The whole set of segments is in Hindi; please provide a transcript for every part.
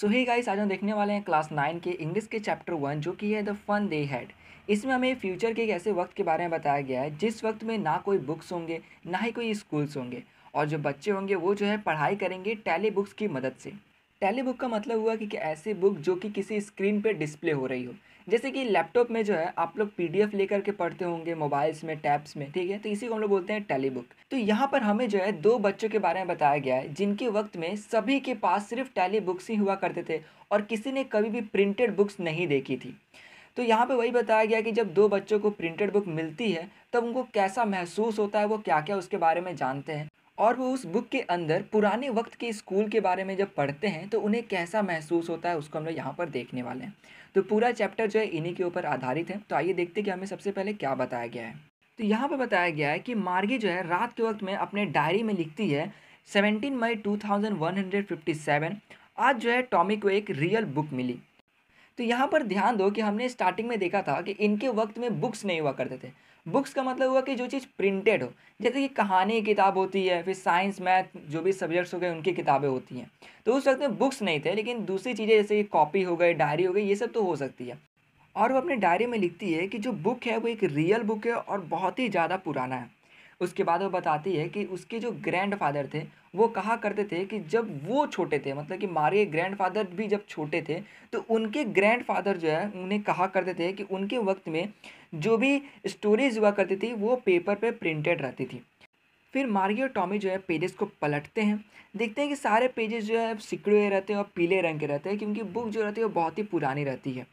सो ही गाइस आज हम देखने वाले हैं क्लास नाइन के इंग्लिश के चैप्टर वन जो कि है द फन दे हैड इसमें हमें फ्यूचर के एक ऐसे वक्त के बारे में बताया गया है जिस वक्त में ना कोई बुक्स होंगे ना ही कोई स्कूल्स होंगे और जो बच्चे होंगे वो जो है पढ़ाई करेंगे टैली बुक्स की मदद से टैली बुक का मतलब हुआ कि, कि ऐसी बुक जो कि किसी स्क्रीन पर डिस्प्ले हो रही हो जैसे कि लैपटॉप में जो है आप लोग पीडीएफ लेकर के पढ़ते होंगे मोबाइल्स में टैब्स में ठीक है तो इसी को हम लोग बोलते हैं टेली बुक तो यहाँ पर हमें जो है दो बच्चों के बारे में बताया गया है जिनके वक्त में सभी के पास सिर्फ टैली बुक्स ही हुआ करते थे और किसी ने कभी भी प्रिंटेड बुक्स नहीं देखी थी तो यहाँ पे वही बताया गया कि जब दो बच्चों को प्रिंटेड बुक मिलती है तब उनको कैसा महसूस होता है वो क्या क्या उसके बारे में जानते हैं और वो उस बुक के अंदर पुराने वक्त के स्कूल के बारे में जब पढ़ते हैं तो उन्हें कैसा महसूस होता है उसको हम लोग यहाँ पर देखने वाले हैं तो पूरा चैप्टर जो है इन्हीं के ऊपर आधारित है तो आइए देखते हैं कि हमें सबसे पहले क्या बताया गया है तो यहाँ पर बताया गया है कि मार्गी जो है रात के वक्त में अपने डायरी में लिखती है सेवनटीन मई टू आज जो है टॉमी को एक रियल बुक मिली तो यहाँ पर ध्यान दो कि हमने स्टार्टिंग में देखा था कि इनके वक्त में बुक्स नहीं हुआ करते थे बुक्स का मतलब हुआ कि जो चीज़ प्रिंटेड हो जैसे कि कहानी किताब होती है फिर साइंस मैथ जो भी सब्जेक्ट्स हो गए उनकी किताबें होती हैं तो उस वक्त में बुक्स नहीं थे लेकिन दूसरी चीज़ें जैसे कि कॉपी हो गई डायरी हो गई ये सब तो हो सकती है और वो अपने डायरी में लिखती है कि जो बुक है वो एक रियल बुक है और बहुत ही ज़्यादा पुराना है उसके बाद वो बताती है कि उसके जो ग्रैंड फादर थे वो कहा करते थे कि जब वो छोटे थे मतलब कि मारे ग्रैंड फादर भी जब छोटे थे तो उनके ग्रैंड फादर जो है उन्हें कहा करते थे कि उनके वक्त में जो भी स्टोरीज हुआ करती थी वो पेपर पे प्रिंटेड रहती थी फिर मारियो और टॉमी जो है पेजेस को पलटते हैं देखते हैं कि सारे पेजेस जो है सिकड़े हुए रहते हैं और पीले रंग के रहते हैं क्योंकि बुक जो रहती है वो बहुत ही पुरानी रहती है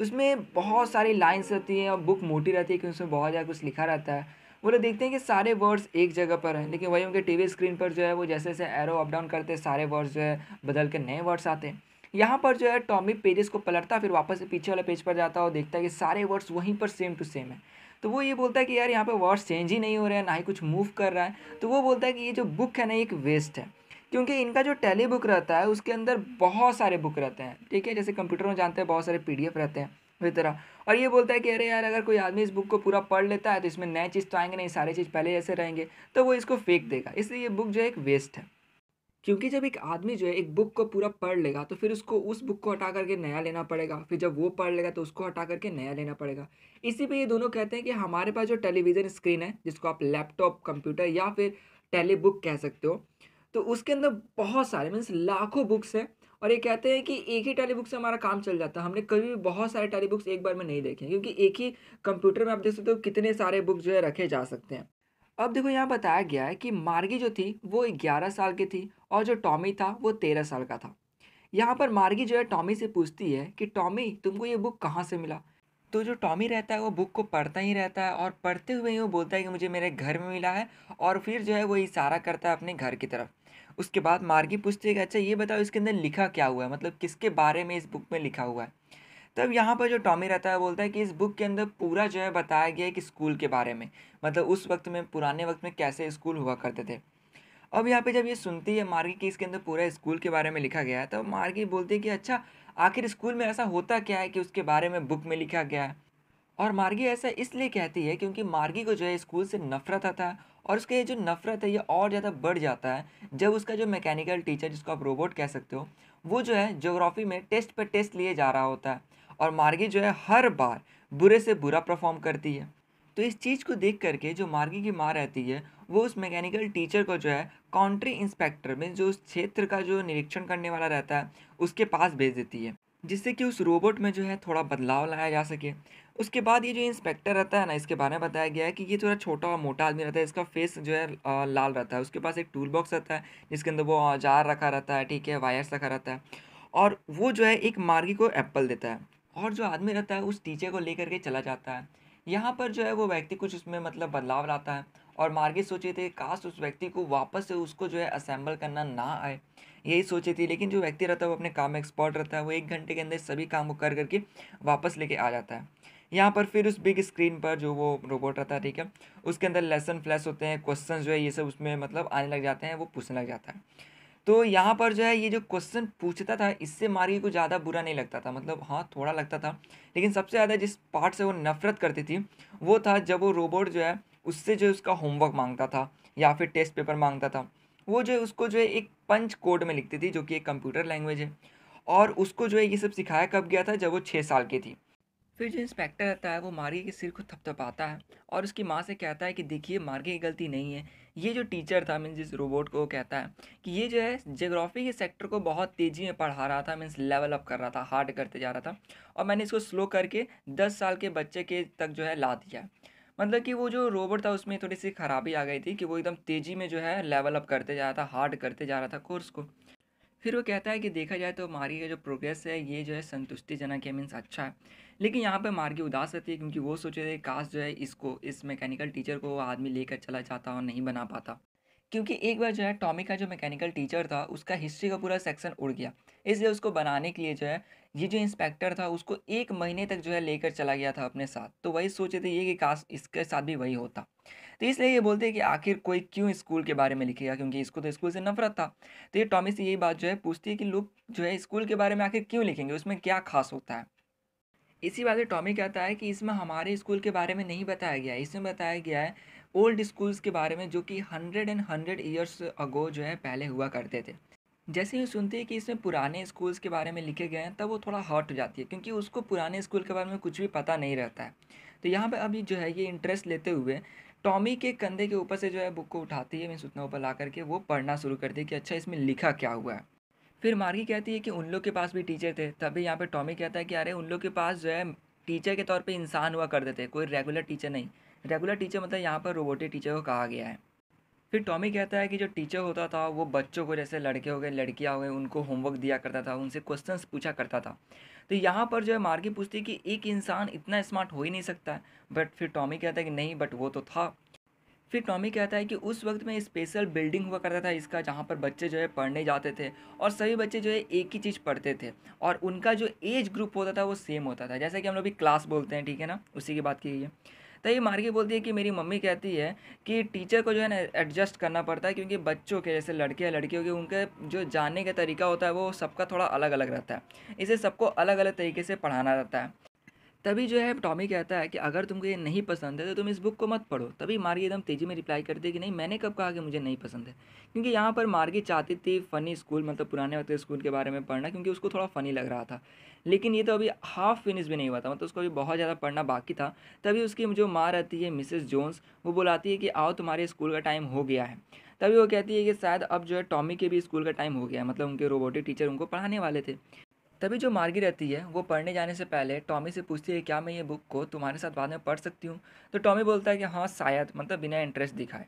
उसमें बहुत सारी लाइन्स रहती हैं और बुक मोटी रहती है क्योंकि उसमें बहुत ज़्यादा कुछ लिखा रहता है वो लोग देखते हैं कि सारे वर्ड्स एक जगह पर हैं लेकिन वही उनके वी स्क्रीन पर जो है वो जैसे जैसे एरो अप डाउन करते हैं सारे वर्ड्स जो है बदल के नए वर्ड्स आते हैं यहाँ पर जो है टॉमी पेजेस को पलटता फिर वापस पीछे वाले पेज पर जाता है और देखता है कि सारे वर्ड्स वहीं पर सेम टू सेम है तो वो ये बोलता है कि यार यहाँ पे वर्ड्स चेंज ही नहीं हो रहे हैं ना ही कुछ मूव कर रहा है तो वो बोलता है कि ये जो बुक है ना एक वेस्ट है क्योंकि इनका जो टैली बुक रहता है उसके अंदर बहुत सारे बुक रहते हैं ठीक है जैसे कंप्यूटर में जानते हैं बहुत सारे पी रहते हैं वही तरह और ये बोलता है कि अरे यार अगर कोई आदमी इस बुक को पूरा पढ़ लेता है तो इसमें नए चीज़ तो आएंगे नहीं सारे चीज़ पहले जैसे रहेंगे तो वो इसको फेंक देगा इसलिए ये बुक जो है एक वेस्ट है क्योंकि जब एक आदमी जो है एक बुक को पूरा पढ़ लेगा तो फिर उसको उस बुक को हटा करके नया लेना पड़ेगा फिर जब वो पढ़ लेगा तो उसको हटा करके नया लेना पड़ेगा इसी पे ये दोनों कहते हैं कि हमारे पास जो टेलीविज़न स्क्रीन है जिसको आप लैपटॉप कंप्यूटर या फिर टेली बुक कह सकते हो तो उसके अंदर बहुत सारे मीन्स लाखों बुक्स हैं और ये कहते हैं कि एक ही टैली बुक से हमारा काम चल जाता है हमने कभी भी बहुत सारे टैली बुक्स एक बार में नहीं देखे क्योंकि एक ही कंप्यूटर में आप देख सकते हो कितने सारे बुक जो है रखे जा सकते हैं अब देखो यहाँ बताया गया है कि मार्गी जो थी वो ग्यारह साल की थी और जो टॉमी था वो तेरह साल का था यहाँ पर मार्गी जो है टॉमी से पूछती है कि टॉमी तुमको ये बुक कहाँ से मिला तो जो टॉमी रहता है वो बुक को पढ़ता ही रहता है और पढ़ते हुए ही वो बोलता है कि मुझे मेरे घर में मिला है और फिर जो है वो इशारा करता है अपने घर की तरफ उसके बाद मार्गी पूछती है कि अच्छा ये बताओ इसके अंदर लिखा क्या हुआ है मतलब किसके बारे में इस बुक में लिखा हुआ है तब यहाँ पर जो टॉमी रहता है बोलता है कि इस बुक के अंदर पूरा जो है बताया गया है कि स्कूल के बारे में मतलब उस वक्त में पुराने वक्त में कैसे स्कूल हुआ करते थे अब यहाँ पे जब ये सुनती है मार्गी की इसके अंदर पूरा स्कूल के बारे में लिखा गया है तो मार्गी बोलती है कि अच्छा आखिर स्कूल में ऐसा होता क्या है कि उसके बारे में बुक में लिखा गया है और मार्गी ऐसा इसलिए कहती है क्योंकि मार्गी को जो है स्कूल से नफरत आता है और उसका ये जो नफरत है ये और ज़्यादा बढ़ जाता है जब उसका जो मैकेनिकल टीचर जिसको आप रोबोट कह सकते हो वो जो है जोग्राफी में टेस्ट पर टेस्ट लिए जा रहा होता है और मार्गी जो है हर बार बुरे से बुरा परफॉर्म करती है तो इस चीज़ को देख करके जो मार्गी की माँ रहती है वो उस मैकेनिकल टीचर को जो है काउंट्री इंस्पेक्टर में जो उस क्षेत्र का जो निरीक्षण करने वाला रहता है उसके पास भेज देती है जिससे कि उस रोबोट में जो है थोड़ा बदलाव लाया जा सके उसके बाद ये जो इंस्पेक्टर रहता है ना इसके बारे में बताया गया है कि ये थोड़ा छोटा और मोटा आदमी रहता है इसका फेस जो है लाल रहता है उसके पास एक टूल बॉक्स रहता है जिसके अंदर वो औजार रखा रहता है ठीक है वायर्स रखा रहता है और वो जो है एक मार्गी को एप्पल देता है और जो आदमी रहता है उस टीचर को लेकर के चला जाता है यहाँ पर जो है वो व्यक्ति कुछ उसमें मतलब बदलाव लाता है और मार्गी सोचे थे काश उस व्यक्ति को वापस से उसको जो है असेंबल करना ना आए यही सोचे थे लेकिन जो व्यक्ति रहता है वो अपने काम में एक्सपर्ट रहता है वो एक घंटे के अंदर सभी काम को कर करके वापस लेके आ जाता है यहाँ पर फिर उस बिग स्क्रीन पर जो वो रोबोट रहता है ठीक है उसके अंदर लेसन फ्लैश होते हैं क्वेश्चन जो है ये सब उसमें मतलब आने लग जाते हैं वो पूछने लग जाता है तो यहाँ पर जो है ये जो क्वेश्चन पूछता था इससे मारी को ज़्यादा बुरा नहीं लगता था मतलब हाँ थोड़ा लगता था लेकिन सबसे ज़्यादा जिस पार्ट से वो नफरत करती थी वो था जब वो रोबोट जो है उससे जो उसका होमवर्क मांगता था या फिर टेस्ट पेपर मांगता था वो जो है उसको जो है एक पंच कोड में लिखती थी जो कि एक कंप्यूटर लैंग्वेज है और उसको जो है ये सब सिखाया कब गया था जब वो छः साल की थी फिर जो इंस्पेक्टर रहता है वो मार्गी के सिर को थपथपाता है और उसकी माँ से कहता है कि देखिए मार्गी की गलती नहीं है ये जो टीचर था मीन्स जिस रोबोट को कहता है कि ये जो है जोग्राफी के सेक्टर को बहुत तेज़ी में पढ़ा रहा था मीन्स लेवल अप कर रहा था हार्ड करते जा रहा था और मैंने इसको स्लो करके दस साल के बच्चे के तक जो है ला दिया मतलब कि वो जो रोबोट था उसमें थोड़ी सी खराबी आ गई थी कि वो एकदम तेज़ी में जो है लेवल अप करते जा रहा था हार्ड करते जा रहा था कोर्स को फिर वो कहता है कि देखा जाए तो मारी का जो प्रोग्रेस है ये जो है संतुष्टिजनक है मीन्स अच्छा है लेकिन यहाँ पे मार्गी उदास रहती है क्योंकि वो रहे थे काश जो है इसको इस मैकेनिकल टीचर को वो आदमी लेकर चला जाता और नहीं बना पाता क्योंकि एक बार जो है टॉमी का जो मैकेनिकल टीचर था उसका हिस्ट्री का पूरा सेक्शन उड़ गया इसलिए उसको बनाने के लिए जो है ये जो इंस्पेक्टर था उसको एक महीने तक जो है लेकर चला गया था अपने साथ तो वही सोचे थे ये कि काश इसके साथ भी वही होता तो इसलिए ये बोलते हैं कि आखिर कोई क्यों स्कूल के बारे में लिखेगा क्योंकि इसको तो स्कूल से नफरत था तो ये टॉमी से यही बात जो है पूछती है कि लोग जो है स्कूल के बारे में आखिर क्यों लिखेंगे उसमें क्या खास होता है इसी बात से टॉमी कहता है कि इसमें हमारे स्कूल के बारे में नहीं बताया गया है इसमें बताया गया है ओल्ड स्कूल्स के बारे में जो कि hundred and hundred years ago जो है पहले हुआ करते थे जैसे ही सुनते हैं कि इसमें पुराने स्कूल्स के बारे में लिखे गए हैं तब वो थोड़ा हॉट हो जाती है क्योंकि उसको पुराने स्कूल के बारे में कुछ भी पता नहीं रहता है तो यहाँ पर अभी जो है ये इंटरेस्ट लेते हुए टॉमी के कंधे के ऊपर से जो है बुक को उठाती है मैं सुतने ऊपर ला करके वो पढ़ना शुरू करती है कि अच्छा इसमें लिखा क्या हुआ है फिर मार्गी कहती है कि उन लोग के पास भी टीचर थे तभी यहाँ पर टॉमी कहता है कि अरे उन लोग के पास जो है टीचर के तौर पर इंसान हुआ करते थे कोई रेगुलर टीचर नहीं रेगुलर टीचर मतलब यहाँ पर रोबोटिक टीचर को कहा गया है फिर टॉमी कहता है कि जो टीचर होता था वो बच्चों को जैसे लड़के हो गए लड़कियाँ हो गई उनको होमवर्क दिया करता था उनसे क्वेश्चंस पूछा करता था तो यहाँ पर जो है मार्गी पूछती है कि एक इंसान इतना स्मार्ट हो ही नहीं सकता है बट फिर टॉमी कहता है कि नहीं बट वो तो था फिर टॉमी कहता है कि उस वक्त में स्पेशल बिल्डिंग हुआ करता था इसका जहाँ पर बच्चे जो है पढ़ने जाते थे और सभी बच्चे जो है एक ही चीज़ पढ़ते थे और उनका जो एज ग्रुप होता था वो सेम होता था जैसा कि हम लोग भी क्लास बोलते हैं ठीक है ना उसी की बात की गई है तो ये मार्गी बोलती है कि मेरी मम्मी कहती है कि टीचर को जो है ना एडजस्ट करना पड़ता है क्योंकि बच्चों के जैसे लड़के या लड़कियों के उनके जो जानने का तरीका होता है वो सबका थोड़ा अलग अलग रहता है इसे सबको अलग अलग तरीके से पढ़ाना रहता है तभी जो है टॉमी कहता है कि अगर तुमको ये नहीं पसंद है तो तुम इस बुक को मत पढ़ो तभी मार्गी एकदम तेज़ी में रिप्लाई करती है कि नहीं मैंने कब कहा कि मुझे नहीं पसंद है क्योंकि यहाँ पर मार्गी चाहती थी फ़नी स्कूल मतलब पुराने वक्त स्कूल के बारे में पढ़ना क्योंकि उसको थोड़ा फ़नी लग रहा था लेकिन ये तो अभी हाफ फिनिश भी नहीं हुआ था मतलब उसको अभी बहुत ज़्यादा पढ़ना बाकी था तभी उसकी जो माँ रहती है मिसेस जोन्स वो बुलाती है कि आओ तुम्हारे स्कूल का टाइम हो गया है तभी वो कहती है कि शायद अब जो है टॉमी के भी स्कूल का टाइम हो गया है मतलब उनके रोबोटिक टीचर उनको पढ़ाने वाले थे तभी जो मार्गी रहती है वो पढ़ने जाने से पहले टॉमी से पूछती है क्या मैं ये बुक को तुम्हारे साथ बाद में पढ़ सकती हूँ तो टॉमी बोलता है कि हाँ शायद मतलब बिना इंटरेस्ट दिखाए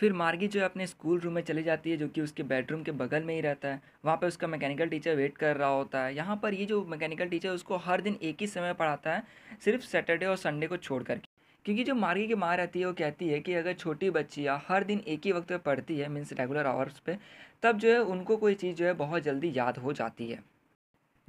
फिर मार्गी जो है अपने स्कूल रूम में चली जाती है जो कि उसके बेडरूम के बगल में ही रहता है वहाँ पर उसका मैकेनिकल टीचर वेट कर रहा होता है यहाँ पर ये जो मैकेनिकल टीचर उसको हर दिन एक ही समय पढ़ाता है सिर्फ सैटरडे और संडे को छोड़ कर क्योंकि जो मार्गी की माँ रहती है वो कहती है कि अगर छोटी बच्चियाँ हर दिन एक ही वक्त पर पढ़ती है मीन्स रेगुलर आवर्स पे तब जो है उनको कोई चीज़ जो है बहुत जल्दी याद हो जाती है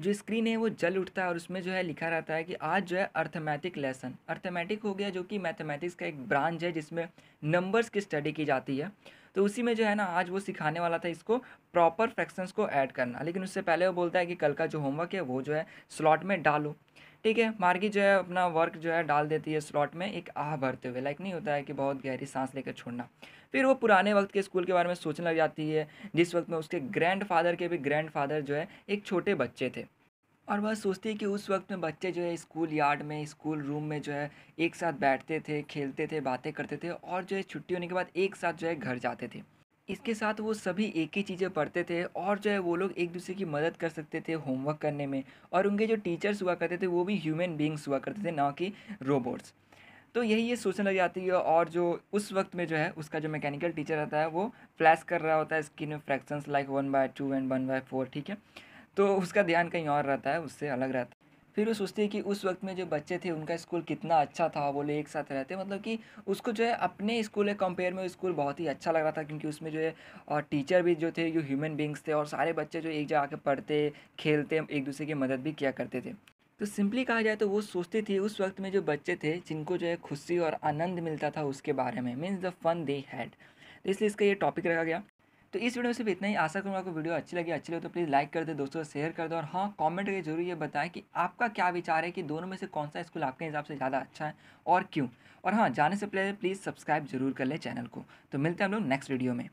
जो स्क्रीन है वो जल उठता है और उसमें जो है लिखा रहता है कि आज जो है अर्थमेटिक लेसन अर्थमेटिक हो गया जो कि मैथमेटिक्स का एक ब्रांच है जिसमें नंबर्स की स्टडी की जाती है तो उसी में जो है ना आज वो सिखाने वाला था इसको प्रॉपर फ्रैक्शंस को ऐड करना लेकिन उससे पहले वो बोलता है कि कल का जो होमवर्क है वो जो है स्लॉट में डालो ठीक है मार्गी जो है अपना वर्क जो है डाल देती है स्लॉट में एक आह भरते हुए लाइक नहीं होता है कि बहुत गहरी सांस लेकर छोड़ना फिर वो पुराने वक्त के स्कूल के बारे में सोचने लग जाती है जिस वक्त में उसके ग्रैंडफादर के भी ग्रैंडफादर जो है एक छोटे बच्चे थे और वह सोचती है कि उस वक्त में बच्चे जो है स्कूल यार्ड में स्कूल रूम में जो है एक साथ बैठते थे खेलते थे बातें करते थे और जो है छुट्टी होने के बाद एक साथ जो है घर जाते थे इसके साथ वो सभी एक ही चीज़ें पढ़ते थे और जो है वो लोग एक दूसरे की मदद कर सकते थे होमवर्क करने में और उनके जो टीचर्स हुआ करते थे वो भी ह्यूमन बींग्स हुआ करते थे ना कि रोबोट्स तो यही ये सोचने लग जाती है और जो उस वक्त में जो है उसका जो मैकेनिकल टीचर रहता है वो फ्लैश कर रहा होता है स्किन में fractions like one by two and one by four ठीक है तो उसका ध्यान कहीं और रहता है उससे अलग रहता है फिर वो सोचती है कि उस वक्त में जो बच्चे थे उनका स्कूल कितना अच्छा था वो लोग एक साथ रहते मतलब कि उसको जो है अपने स्कूल के कंपेयर में स्कूल बहुत ही अच्छा लग रहा था क्योंकि उसमें जो है और टीचर भी जो थे जो ह्यूमन बींग्स थे और सारे बच्चे जो एक जगह आके पढ़ते खेलते एक दूसरे की मदद भी किया करते थे तो सिंपली कहा जाए तो वो सोचती थी उस वक्त में जो बच्चे थे जिनको जो है खुशी और आनंद मिलता था उसके बारे में means the fun they had इसलिए इसका ये टॉपिक रखा गया तो इस वीडियो में सिर्फ इतना ही आशा करूँगा आपको वीडियो अच्छी लगी अच्छी लगे तो प्लीज़ लाइक कर दे दोस्तों शेयर कर दो और हाँ कमेंट करके जरूर ये बताएं कि आपका क्या विचार है कि दोनों में से कौन सा स्कूल आपके हिसाब से ज़्यादा अच्छा है और क्यों और हाँ जाने से पहले प्लीज़ सब्सक्राइब जरूर कर ले चैनल को तो मिलते हैं हम लोग नेक्स्ट वीडियो में